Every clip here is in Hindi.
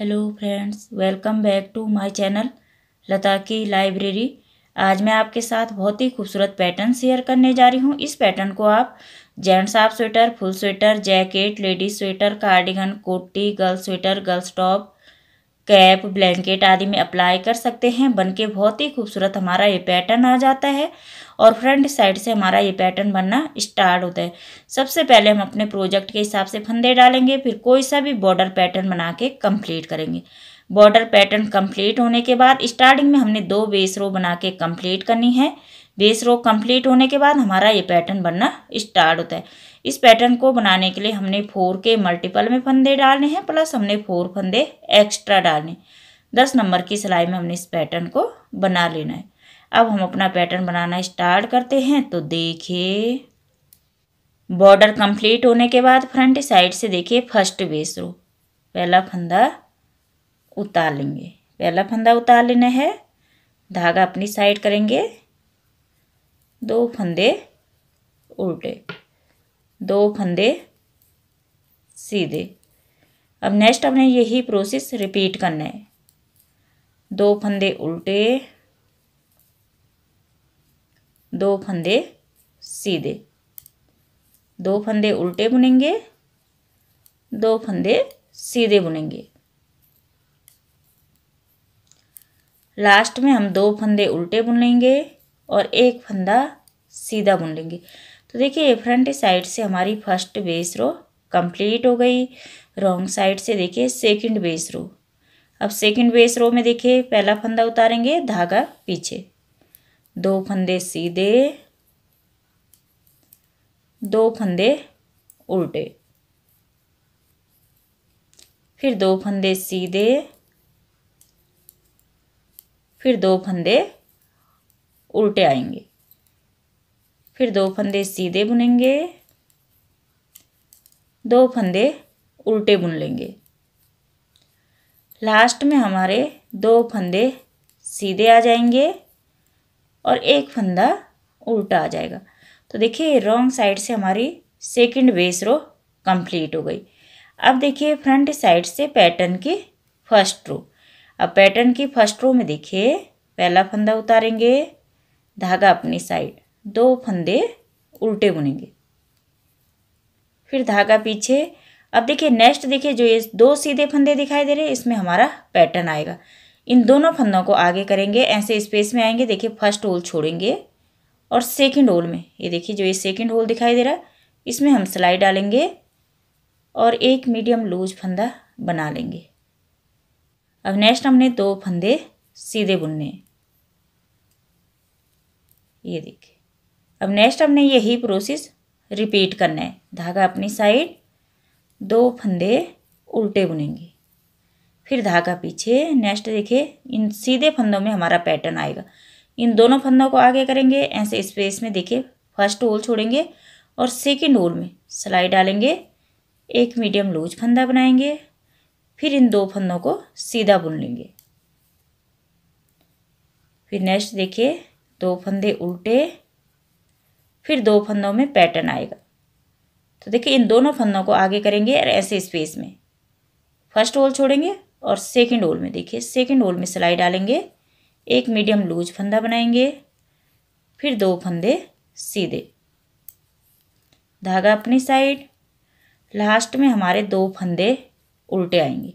hello friends welcome back to my channel Lata की लाइब्रेरी आज मैं आपके साथ बहुत ही खूबसूरत पैटर्न शेयर करने जा रही हूँ इस पैटर्न को आप जेंट्स आप sweater full sweater jacket ladies sweater cardigan कोटी girls sweater girls top cap blanket आदि में अप्लाई कर सकते हैं बन के बहुत ही खूबसूरत हमारा ये पैटर्न आ जाता है और फ्रंट साइड से हमारा ये पैटर्न बनना स्टार्ट होता है सबसे पहले हम अपने प्रोजेक्ट के हिसाब से फंदे डालेंगे फिर कोई सा भी बॉर्डर पैटर्न बना के कंप्लीट करेंगे बॉर्डर पैटर्न कम्प्लीट होने के बाद स्टार्टिंग में हमने दो बेस रो बना के कंप्लीट करनी है बेस रो कम्प्लीट होने के बाद हमारा ये पैटर्न बनना स्टार्ट होता है इस पैटर्न को बनाने के लिए हमने फोर के मल्टीपल में फंदे डालने हैं प्लस हमने फोर फंदे एक्स्ट्रा डालने दस नंबर की सिलाई में हमने इस पैटर्न को बना लेना है अब हम अपना पैटर्न बनाना स्टार्ट करते हैं तो देखिए बॉर्डर कंप्लीट होने के बाद फ्रंट साइड से देखिए फर्स्ट बेस रो पहला फंदा उतार लेंगे पहला फंदा उतार लेना है धागा अपनी साइड करेंगे दो फंदे उल्टे दो फंदे सीधे अब नेक्स्ट हमने यही प्रोसेस रिपीट करना है दो फंदे उल्टे दो फंदे सीधे दो फंदे उल्टे बुनेंगे दो फंदे सीधे बुनेंगे लास्ट में हम दो फंदे उल्टे बुन लेंगे और एक फंदा सीधा बुन लेंगे तो देखिए फ्रंट साइड से हमारी फर्स्ट बेस रो कंप्लीट हो गई रॉन्ग साइड से देखिए सेकंड बेस रो अब सेकंड बेस रो में देखिए पहला फंदा उतारेंगे धागा पीछे दो फंदे सीधे दो फंदे उल्टे फिर दो फंदे सीधे फिर दो फंदे उल्टे आएंगे फिर दो फंदे सीधे बुनेंगे दो फंदे उल्टे बुन लेंगे लास्ट में हमारे दो फंदे सीधे आ जाएंगे और एक फंदा उल्टा आ जाएगा तो देखिए रॉन्ग साइड से हमारी सेकंड बेस रो कंप्लीट हो गई अब देखिए फ्रंट साइड से पैटर्न की फर्स्ट रो अब पैटर्न की फर्स्ट रो में देखिए पहला फंदा उतारेंगे धागा अपनी साइड दो फंदे उल्टे बुनेंगे फिर धागा पीछे अब देखिए नेक्स्ट देखिए जो ये दो सीधे फंदे दिखाई दे रहे हैं इसमें हमारा पैटर्न आएगा इन दोनों फंदों को आगे करेंगे ऐसे स्पेस में आएंगे देखिए फर्स्ट होल छोड़ेंगे और सेकंड होल में ये देखिए जो ये सेकंड होल दिखाई दे रहा है इसमें हम सिलाई डालेंगे और एक मीडियम लूज फंदा बना लेंगे अब नेक्स्ट हमने दो फंदे सीधे बुनने ये देखिए अब नेक्स्ट हमने यही प्रोसेस रिपीट करना है धागा अपनी साइड दो फंदे उल्टे बुनेंगे फिर धागा पीछे नेक्स्ट देखिए इन सीधे फंदों में हमारा पैटर्न आएगा इन दोनों फंदों को आगे करेंगे ऐसे स्पेस में देखिए फर्स्ट होल छोड़ेंगे और सेकेंड होल में सिलाई डालेंगे एक मीडियम लूज फंदा बनाएंगे फिर इन दो फंदों को सीधा बुन लेंगे फिर नेक्स्ट देखिए दो फंदे उल्टे फिर दो फंदों में पैटर्न आएगा तो देखिए इन दोनों फंदों को आगे करेंगे और ऐसे स्पेस में फर्स्ट होल छोड़ेंगे और सेकंड होल में देखिए सेकंड होल में सिलाई डालेंगे एक मीडियम लूज फंदा बनाएंगे फिर दो फंदे सीधे धागा अपनी साइड लास्ट में हमारे दो फंदे उल्टे आएंगे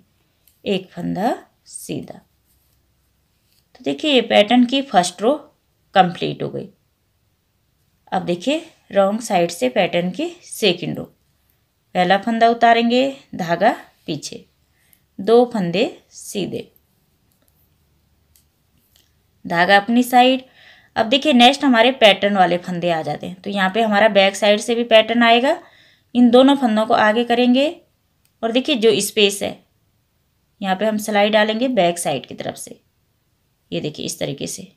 एक फंदा सीधा तो देखिए ये पैटर्न की फर्स्ट रो कंप्लीट हो गई अब देखिए रॉन्ग साइड से पैटर्न के सेकेंड रो पहला फंदा उतारेंगे धागा पीछे दो फंदे सीधे धागा अपनी साइड अब देखिए नेक्स्ट हमारे पैटर्न वाले फंदे आ जाते हैं तो यहाँ पे हमारा बैक साइड से भी पैटर्न आएगा इन दोनों फंदों को आगे करेंगे और देखिए जो स्पेस है यहाँ पे हम सिलाई डालेंगे बैक साइड की तरफ से ये देखिए इस तरीके से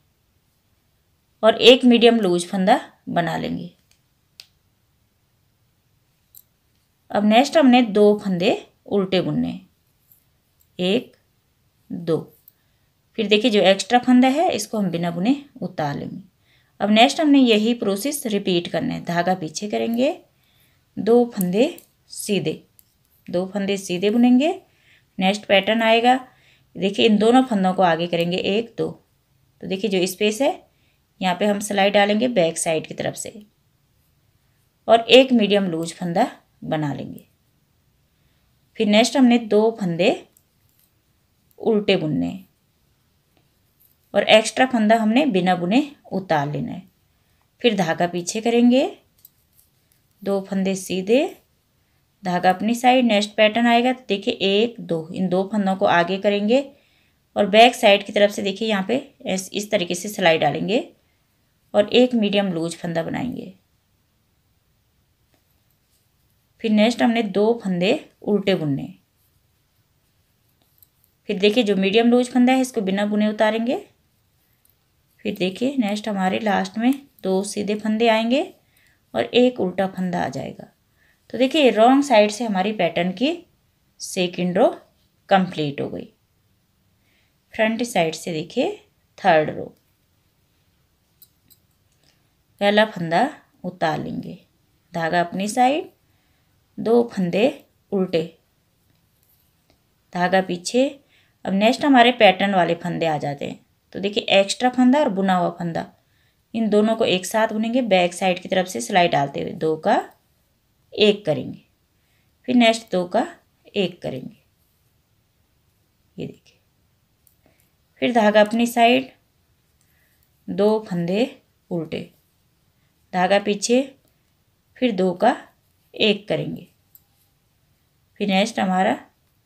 और एक मीडियम लूज फंदा बना लेंगे अब नेक्स्ट हमने दो फंदे उल्टे बुनने एक दो फिर देखिए जो एक्स्ट्रा फंदा है इसको हम बिना बुने उतार लेंगे अब नेक्स्ट हमने यही प्रोसेस रिपीट करना है धागा पीछे करेंगे दो फंदे सीधे दो फंदे सीधे बुनेंगे नेक्स्ट पैटर्न आएगा देखिए इन दोनों फंदों को आगे करेंगे एक दो तो देखिए जो स्पेस है यहाँ पे हम सिलाई डालेंगे बैक साइड की तरफ से और एक मीडियम लूज फंदा बना लेंगे फिर नेक्स्ट हमने दो फंदे उल्टे बुनने और एक्स्ट्रा फंदा हमने बिना बुने उतार लेना है फिर धागा पीछे करेंगे दो फंदे सीधे धागा अपनी साइड नेक्स्ट पैटर्न आएगा तो देखिए एक दो इन दो फंदों को आगे करेंगे और बैक साइड की तरफ से देखिए यहाँ पे इस तरीके से सिलाई डालेंगे और एक मीडियम लूज फंदा बनाएंगे फिर नेक्स्ट हमने दो फंदे उल्टे बुनने फिर देखिए जो मीडियम लूज फंदा है इसको बिना बुने उतारेंगे फिर देखिए नेक्स्ट हमारे लास्ट में दो सीधे फंदे आएंगे और एक उल्टा फंदा आ जाएगा तो देखिए रॉन्ग साइड से हमारी पैटर्न की सेकेंड रो कंप्लीट हो गई फ्रंट साइड से देखिए थर्ड रो पहला फंदा उतार लेंगे धागा अपनी साइड दो फंदे उल्टे धागा पीछे अब नेक्स्ट हमारे पैटर्न वाले फंदे आ जाते हैं तो देखिए एक्स्ट्रा फंदा और बुना हुआ फंदा इन दोनों को एक साथ बुनेंगे बैक साइड की तरफ से सिलाई डालते हुए दो का एक करेंगे फिर नेक्स्ट दो का एक करेंगे ये देखिए फिर धागा अपनी साइड दो फंदे उल्टे धागा पीछे फिर दो का एक करेंगे फिर नेक्स्ट हमारा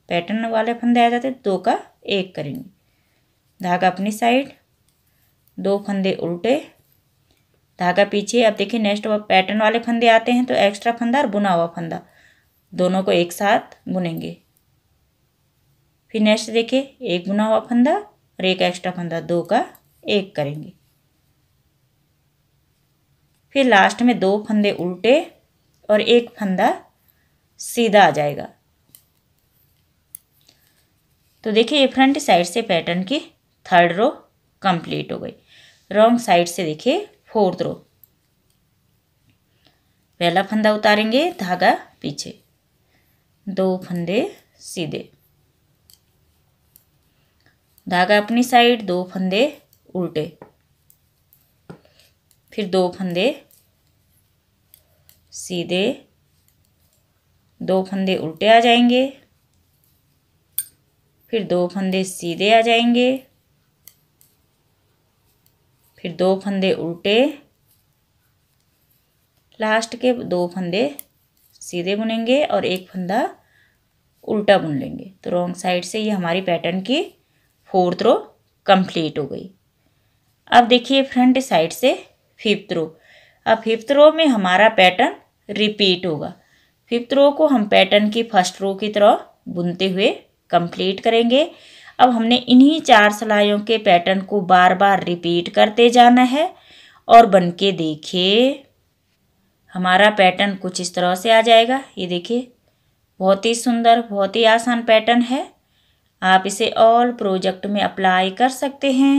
पैटर्न वाले फंदे आ जाते दो का एक करेंगे धागा अपनी साइड दो फंदे उल्टे धागा पीछे अब देखिए नेक्स्ट पैटर्न वाले फंदे आते हैं तो एक्स्ट्रा फंदा और बुना हुआ फंदा दोनों को एक साथ बुनेंगे फिर नेक्स्ट देखिए एक बुना हुआ फंदा और एक एक्स्ट्रा फंदा दो का एक करेंगे फिर लास्ट में दो फंदे उल्टे और एक फंदा सीधा आ जाएगा तो देखिए ये फ्रंट साइड से पैटर्न की थर्ड रो कंप्लीट हो गई रॉन्ग साइड से देखिए फोर्थ रो पहला फंदा उतारेंगे धागा पीछे दो फंदे सीधे धागा अपनी साइड दो फंदे उल्टे फिर दो फंदे सीधे दो फंदे उल्टे आ जाएंगे फिर दो फंदे सीधे आ जाएंगे फिर दो फंदे उल्टे लास्ट के दो फंदे सीधे बुनेंगे और एक फंदा उल्टा बुन लेंगे तो रॉन्ग साइड से ये हमारी पैटर्न की फोर्थ रो कंप्लीट हो गई अब देखिए फ्रंट साइड से फिफ्थ रो अब फिफ्थ रो में हमारा पैटर्न रिपीट होगा फिफ्थ रो को हम पैटर्न की फर्स्ट रो की तरह बुनते हुए कंप्लीट करेंगे अब हमने इन्हीं चार सिलाइयों के पैटर्न को बार बार रिपीट करते जाना है और बन के देखिए हमारा पैटर्न कुछ इस तरह से आ जाएगा ये देखिए बहुत ही सुंदर बहुत ही आसान पैटर्न है आप इसे ऑल प्रोजेक्ट में अप्लाई कर सकते हैं